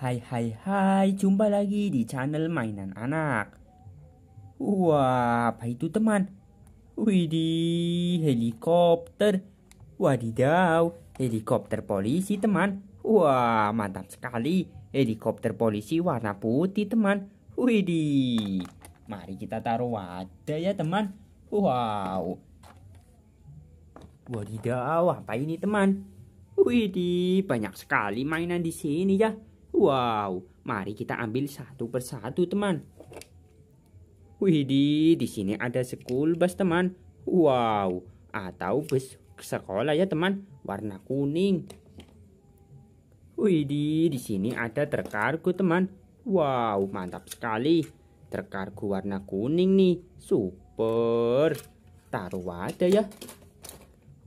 Hai hai hai, jumpa lagi di channel mainan anak Wah, apa itu teman? Widih, helikopter Wadidaw, helikopter polisi teman Wah, mantap sekali Helikopter polisi warna putih teman Widih Mari kita taruh wadah ya teman Wow Wadidaw, apa ini teman? Widih, banyak sekali mainan di sini ya. Wow, mari kita ambil satu persatu teman. Widih, di sini ada school bus teman. Wow, atau bus sekolah ya teman, warna kuning. Widih, di sini ada terkargo teman. Wow, mantap sekali. terkargo warna kuning nih, super. Taruh wadah ya.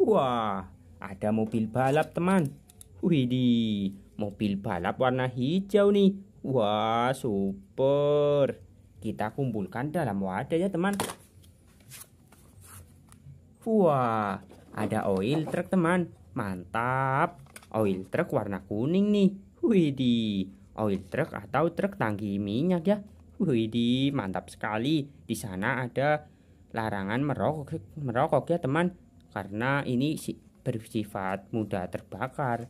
Wah, ada mobil balap teman. Widih, Mobil balap warna hijau nih. Wah, super. Kita kumpulkan dalam wadah ya, teman. Wah, ada oil truck teman. Mantap. Oil truck warna kuning nih. Widih, oil truck atau truk tangki minyak ya. Widih, mantap sekali. Di sana ada larangan merokok, merokok ya, teman. Karena ini bersifat mudah terbakar.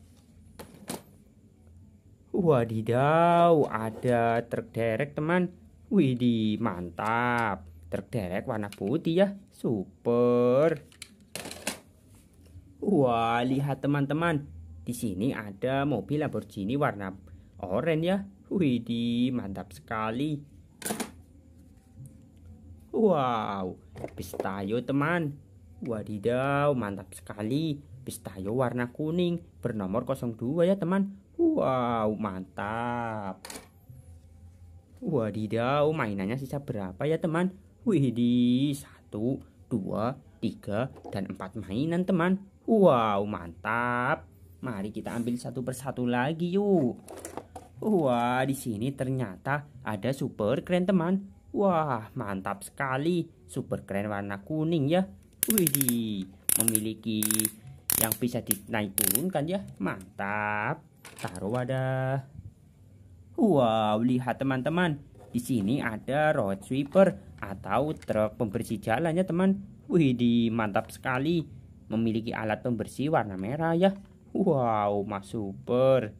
Wadidaw, ada truk derek teman. Widih, mantap. Truk derek warna putih ya. Super. Wah, lihat teman-teman. Di sini ada mobil Lamborghini warna oranye ya. Widih, mantap sekali. Wow, pistayo teman. Wadidaw, mantap sekali. Pistayo warna kuning bernomor 02 ya teman. Wow, mantap. Wadidaw, mainannya sisa berapa ya teman? Wih, di satu, dua, tiga, dan empat mainan teman. Wow, mantap. Mari kita ambil satu persatu lagi yuk. Wah, di sini ternyata ada super keren teman. Wah, mantap sekali. Super keren warna kuning ya. Wih, memiliki yang bisa dinaik turunkan ya. Mantap taruh wadah wow lihat teman-teman di sini ada road sweeper atau truk pembersih jalan ya teman. Wih, di mantap sekali. Memiliki alat pembersih warna merah ya. Wow, mas super.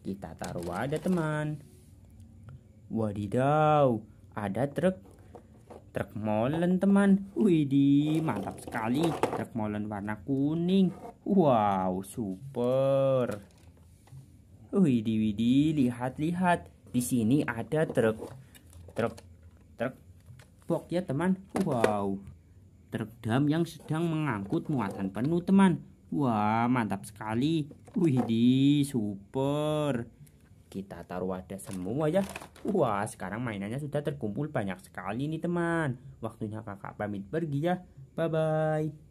Kita taruh wadah teman. Wadidaw, ada truk. Truk molen teman. Wih, di mantap sekali. Truk molen warna kuning. Wow, super. Widi Widi, lihat-lihat. Di sini ada truk. Truk truk box ya, teman. Wow. Truk dam yang sedang mengangkut muatan penuh, teman. Wah, mantap sekali. Widi, super. Kita taruh wadah semua ya. Wah, sekarang mainannya sudah terkumpul banyak sekali nih, teman. Waktunya kakak pamit pergi ya. Bye-bye.